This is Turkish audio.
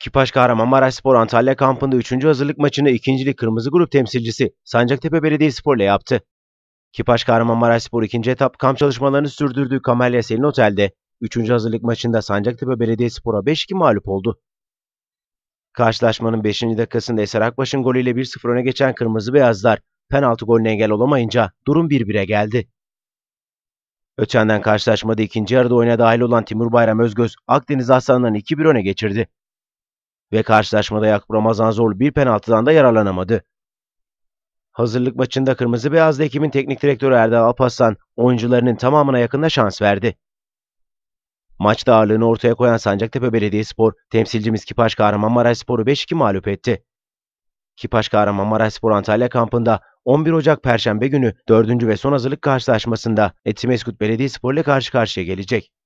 Kipaş Spor Antalya kampında 3. hazırlık maçını 2. Lig Kırmızı Grup temsilcisi Sancaktepe Belediyespor ile yaptı. Kipaş Spor 2. etap kamp çalışmalarını sürdürdüğü Kamelya Selin Otel'de 3. hazırlık maçında Sancaktepe Belediyespor'a 5-2 mağlup oldu. Karşılaşmanın 5. dakikasında Eser Akbaş'ın golüyle 1-0 öne geçen Kırmızı Beyazlar penaltı golüne engel olamayınca durum 1-1'e geldi. Öçenden karşılaşmada ikinci yarıda oyuna dahil olan Timur Bayram Özgöz, Akdeniz Aslanları'nı 2-1 öne geçirdi ve karşılaşmada Yakup Ramazan Zorlu bir penaltıdan da yararlanamadı. Hazırlık maçında Kırmızı Beyazlı ekibin teknik direktörü Erdal Alpaslan oyuncularının tamamına yakında şans verdi. Maçta ağırlığını ortaya koyan Sancaktepe Belediyespor, temsilcimiz Kipaş Kahramanmaraşspor'u 5-2 mağlup etti. Kipaş Kahramanmaraşspor Antalya kampında 11 Ocak Perşembe günü 4. ve son hazırlık karşılaşmasında Etimeskut Belediyespor ile karşı karşıya gelecek.